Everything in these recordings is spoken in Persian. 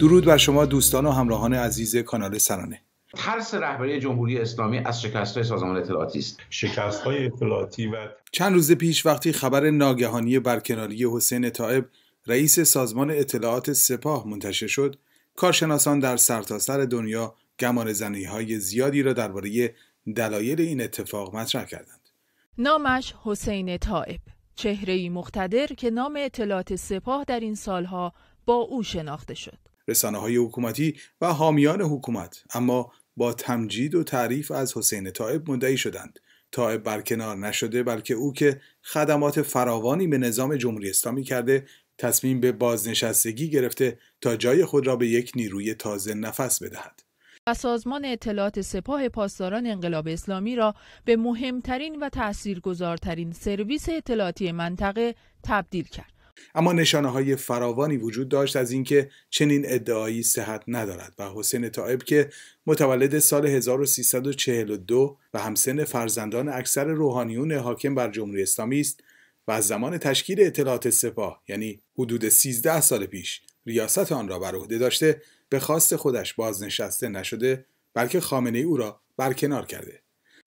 درود بر شما دوستان و همراهان عزیز کانال سرانه ترس رهبری جمهوری اسلامی از های سازمان اطلاعاتی است شکستهای اطلاعاتی و چند روز پیش وقتی خبر ناگهانی برکناری حسین طائب رئیس سازمان اطلاعات سپاه منتشر شد کارشناسان در سرتاسر سر دنیا گمان زنی های زیادی را درباره دلایل این اتفاق مطرح کردند نامش حسین طائب چهره مقتدر که نام اطلاعات سپاه در این سالها با او شناخته شد رسانه های حکومتی و حامیان حکومت اما با تمجید و تعریف از حسین طائب مدعی شدند طائب برکنار نشده بلکه او که خدمات فراوانی به نظام جمهوری اسلامی کرده تصمیم به بازنشستگی گرفته تا جای خود را به یک نیروی تازه نفس بدهد و سازمان اطلاعات سپاه پاسداران انقلاب اسلامی را به مهمترین و تأثیرگذارترین سرویس اطلاعاتی منطقه تبدیل کرد. اما نشانه های فراوانی وجود داشت از اینکه چنین ادعایی صحت ندارد و حسین طائب که متولد سال 1342 و همسن فرزندان اکثر روحانیون حاکم بر جمهوری اسلامی است و از زمان تشکیل اطلاعات سپاه یعنی حدود 13 سال پیش ریاست آن را بر عهده داشته به خواست خودش بازنشسته نشده بلکه خامنه او را برکنار کرده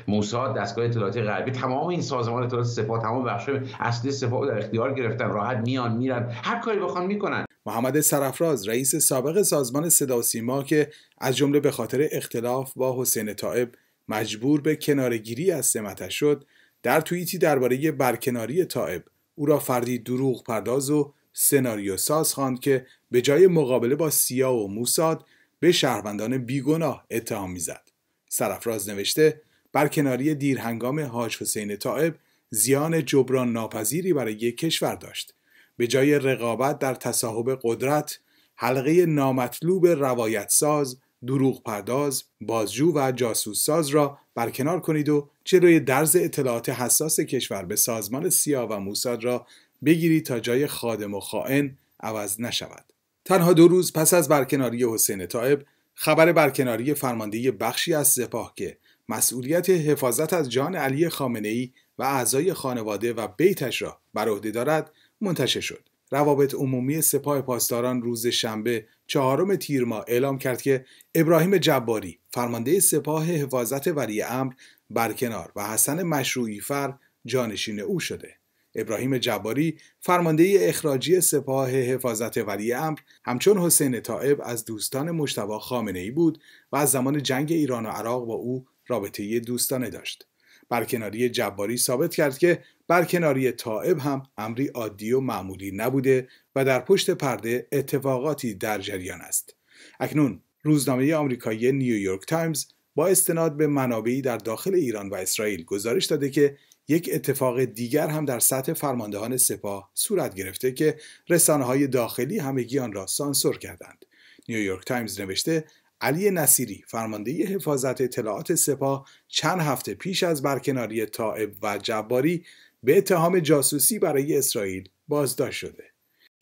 موساد دستگاه اطلاعاتی غربی تمام این سازمان اطلاعات سپاه تمام بخش اصلی سپاه در اختیار گرفتن راحت میان میرن هر کاری بخوان میکنن محمد سرفراز رئیس سابق سازمان صدا سیما که از جمله به خاطر اختلاف با حسین طائب مجبور به کنارگیری از سمتش شد در توییتی درباره برکناری طائب او را فردی دروغ پرداز و سناریو ساز خواند که به جای مقابله با سیا و موساد به شهروندان بیگناه اتهام میزد سرفراز نوشته برکناری دیرهنگام حاج حسین طائب زیان جبران ناپذیری برای یک کشور داشت به جای رقابت در تصاحب قدرت حلقه نامطلوب روایت ساز دروغ پرداز، بازجو و جاسوس ساز را برکنار کنید و جلوی درز اطلاعات حساس کشور به سازمان سیا و موساد را بگیرید تا جای خادم و خائن عوض نشود. تنها دو روز پس از برکناری حسین طائب خبر برکناری فرماندهی بخشی از سپاه که مسئولیت حفاظت از جان علی خامنه ای و اعضای خانواده و بیتش را بر عهده دارد منتشر شد روابط عمومی سپاه پاسداران روز شنبه چهارم تیر اعلام کرد که ابراهیم جباری فرمانده سپاه حفاظت ولی امر برکنار و حسن مشروعی فر جانشین او شده ابراهیم جباری فرمانده اخراجی سپاه حفاظت ولی امر همچون حسین طائب از دوستان مشتبه خامنه ای بود و از زمان جنگ ایران و عراق با او رابطه دوستانه داشت. برکناری جباری ثابت کرد که برکناری طائب هم امری عادی و معمولی نبوده و در پشت پرده اتفاقاتی در جریان است. اکنون روزنامه آمریکایی نیویورک تایمز با استناد به منابعی در داخل ایران و اسرائیل گزارش داده که یک اتفاق دیگر هم در سطح فرماندهان سپاه صورت گرفته که رسانه های داخلی همگی آن را سانسور کردند. نیویورک تایمز نوشته علی نصیری فرمانده حفاظت اطلاعات سپاه چند هفته پیش از برکناری طائب و جباری به اتهام جاسوسی برای اسرائیل بازداشت شده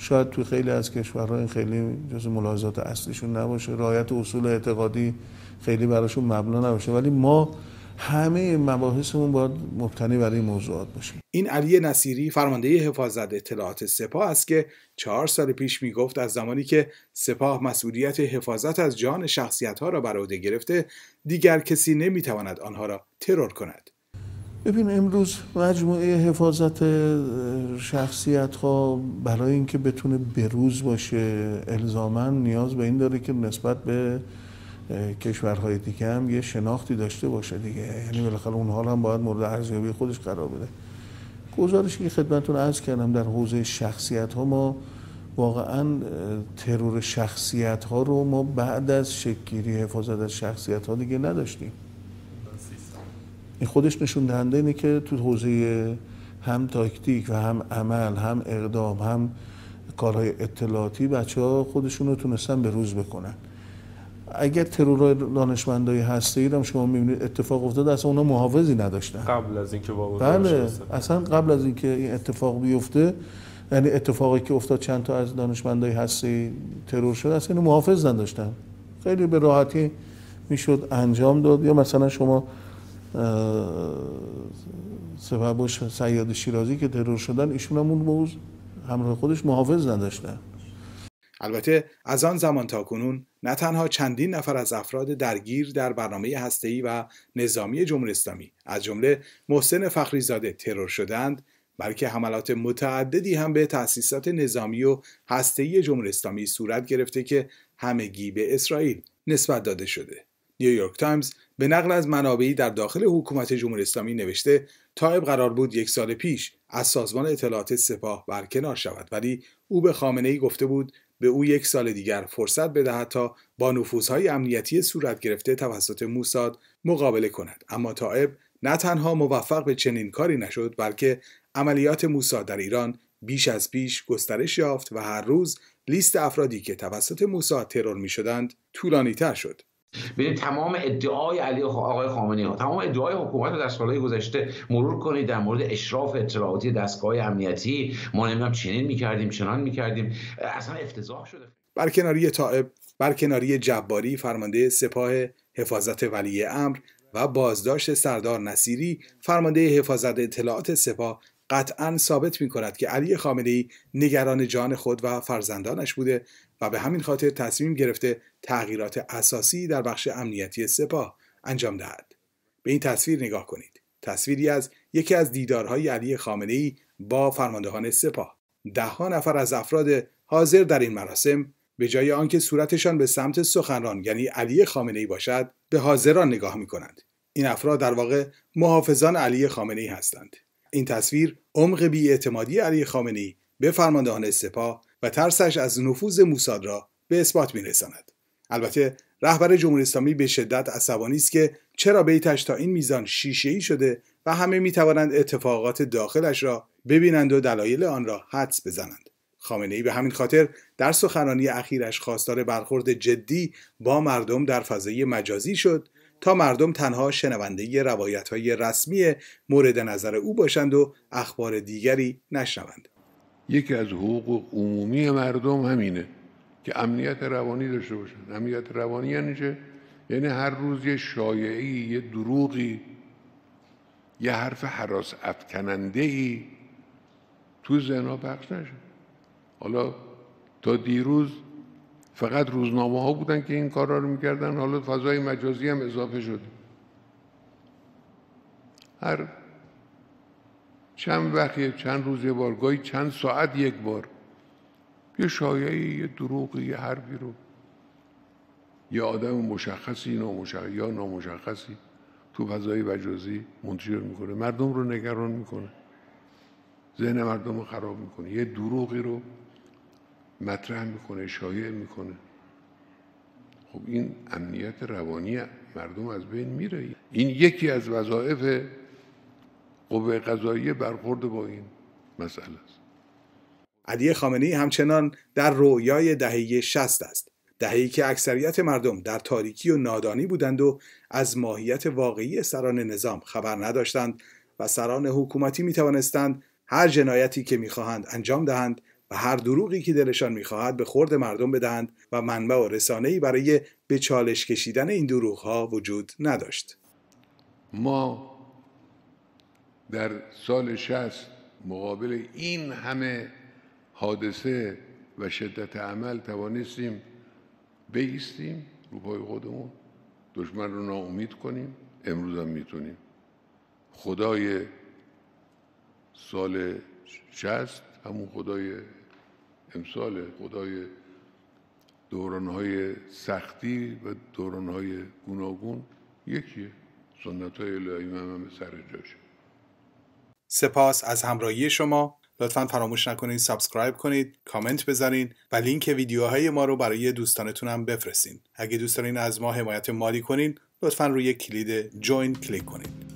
شاید توی خیلی از کشورها این خیلی جز ملاحظات اصلیشون نباشه رعایت اصول اعتقادی خیلی براشون مبنا نباشه ولی ما همه مباحثمون باید مبتنی برای موضوعات باشه این علی نصیری فرمانده حفاظت اطلاعات سپاه است که چهار سال پیش میگفت از زمانی که سپاه مسئولیت حفاظت از جان شخصیت ها را بر عهده گرفته دیگر کسی نمیتواند آنها را ترور کند ببین امروز مجموعه حفاظت شخصیت ها برای اینکه بتونه بروز باشه الزامن نیاز به این داره که نسبت به کشورهای دیگه هم یه شناختی داشته باشه دیگه یعنی بالاخره حال هم باید مورد ارزیابی خودش قرار بده گزارشی که خدمتتون عرض کردم در حوزه شخصیت ها ما واقعا ترور شخصیت ها رو ما بعد از شکگیری حفاظت از شخصیت ها دیگه نداشتیم این خودش نشون دهنده اینه که تو حوزه هم تاکتیک و هم عمل هم اقدام هم کارهای اطلاعاتی بچه ها خودشون رو تونستن به روز بکنن اگر ترور دانشمندای هسته ای هم شما میبینید اتفاق افتاد اصلا اونا محافظی نداشتن قبل از اینکه بله اصلا قبل از اینکه این اتفاق بیفته یعنی اتفاقی که افتاد چند تا از دانشمندای هستی ترور شد اصلا اینو محافظ نداشتن خیلی به راحتی میشد انجام داد یا مثلا شما باش سیاد شیرازی که ترور شدن ایشون همون اون همراه خودش محافظ نداشتن البته از آن زمان تا کنون نه تنها چندین نفر از افراد درگیر در برنامه هسته‌ای و نظامی جمهوری اسلامی از جمله محسن فخریزاده ترور شدند بلکه حملات متعددی هم به تأسیسات نظامی و هسته‌ای جمهوری اسلامی صورت گرفته که همگی به اسرائیل نسبت داده شده نیویورک تایمز به نقل از منابعی در داخل حکومت جمهوری اسلامی نوشته تایب قرار بود یک سال پیش از سازمان اطلاعات سپاه برکنار شود ولی او به خامنه ای گفته بود به او یک سال دیگر فرصت بدهد تا با نفوذهای امنیتی صورت گرفته توسط موساد مقابله کند اما طائب نه تنها موفق به چنین کاری نشد بلکه عملیات موساد در ایران بیش از پیش گسترش یافت و هر روز لیست افرادی که توسط موساد ترور می شدند طولانی تر شد ببینید تمام ادعای علی آقای خامنه‌ای تمام ادعای حکومت در سالهای گذشته مرور کنید در مورد اشراف اطلاعاتی دستگاه امنیتی ما نمیدونم چنین میکردیم چنان میکردیم اصلا افتضاح شده برکناری طائب برکناری جباری فرمانده سپاه حفاظت ولی امر و بازداشت سردار نصیری فرمانده حفاظت اطلاعات سپاه قطعا ثابت می کند که علی خامنه ای نگران جان خود و فرزندانش بوده و به همین خاطر تصمیم گرفته تغییرات اساسی در بخش امنیتی سپاه انجام دهد به این تصویر نگاه کنید تصویری از یکی از دیدارهای علی خامنه ای با فرماندهان سپاه ها نفر از افراد حاضر در این مراسم به جای آنکه صورتشان به سمت سخنران یعنی علی خامنه ای باشد به حاضران نگاه می کنند این افراد در واقع محافظان علی خامنه ای هستند این تصویر عمق بیاعتمادی علی خامنی به فرماندهان سپاه و ترسش از نفوذ موساد را به اثبات میرساند البته رهبر جمهوری اسلامی به شدت عصبانی است که چرا بیتش تا این میزان شیشه ای شده و همه می اتفاقات داخلش را ببینند و دلایل آن را حدس بزنند خامنه ای به همین خاطر در سخنرانی اخیرش خواستار برخورد جدی با مردم در فضای مجازی شد تا مردم تنها شنونده روایت های رسمی مورد نظر او باشند و اخبار دیگری نشنوند یکی از حقوق عمومی مردم همینه که امنیت روانی داشته باشند امنیت روانی یعنی چه؟ یعنی هر روز یه شایعی یه دروغی یه حرف حراس افکننده ای تو زنا پخش نشه حالا تا دیروز فقط روزنامه ها بودن که این کار رو میکردن حالا فضای مجازی هم اضافه شد هر چند وقتی، چند روز یه بار گاهی چند ساعت یک بار یه شایعه یه دروغی یه حرفی رو یه آدم مشخصی نامشخص یا نامشخصی تو فضای مجازی منتشر میکنه مردم رو نگران میکنه ذهن مردم رو خراب میکنه یه دروغی رو مطرح میکنه شایع میکنه خب این امنیت روانی مردم از بین میره این یکی از وظایف قوه قضاییه برخورد با این مسئله است علی خامنه‌ای همچنان در رویای دهه 60 است دهه‌ای که اکثریت مردم در تاریکی و نادانی بودند و از ماهیت واقعی سران نظام خبر نداشتند و سران حکومتی می توانستند هر جنایتی که میخواهند انجام دهند و هر دروغی که دلشان میخواهد به خورد مردم بدهند و منبع و ای برای به چالش کشیدن این ها وجود نداشت ما در سال شست مقابل این همه حادثه و شدت عمل توانستیم بیستیم رو پای خودمون دشمن رو ناامید کنیم امروز هم میتونیم خدای سال شست همون خدای امسال خدای دورانهای سختی و دورانهای گوناگون یکیه سنت های الهی هم سر جاشه سپاس از همراهی شما لطفا فراموش نکنید سابسکرایب کنید کامنت بذارین و لینک ویدیوهای ما رو برای دوستانتون هم بفرستین اگه دوست از ما حمایت مالی کنین لطفا روی کلید جوین کلیک کنید